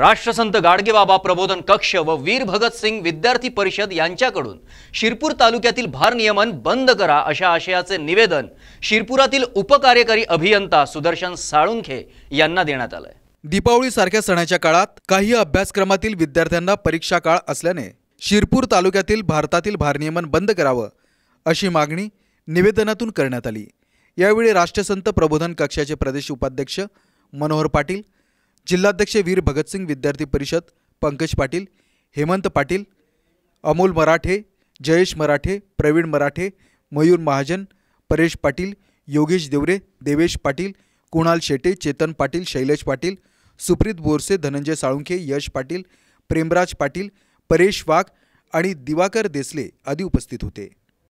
राष्ट्रसंत गाडगेबाबा प्रबोधन कक्ष व वीर भगतसिंग विद्यार्थी परिषद यांच्याकडून शिरपूर तालुक्यातील भारनियमन बंद करा अशा आशयाचे निवेदन शिरपुरातील उपकार्यकारी अभियंता सुदर्शन साळुंखे यांना देण्यात आलंय दीपावळीसारख्या सणाच्या काळात काही अभ्यासक्रमातील विद्यार्थ्यांना परीक्षा काळ असल्याने शिरपूर तालुक्यातील भारतातील भारनियमन बंद करावं अशी मागणी निवेदनातून करण्यात आली यावेळी राष्ट्रसंत प्रबोधन कक्षाचे प्रदेश उपाध्यक्ष मनोहर पाटील जिल्हाध्यक्ष वीर भगतसिंग विद्यार्थी परिषद पंकज पाटील हेमंत पाटील अमोल मराठे जयेश मराठे प्रवीण मराठे मयूर महाजन परेश पाटील योगेश देवरे देवेश पाटील कुणाल शेटे चेतन पाटील शैलेश पाटील सुप्रीत बोरसे धनंजय साळुंखे यश पाटील प्रेमराज पाटील परेश वाघ आणि दिवाकर देसले आदी उपस्थित होते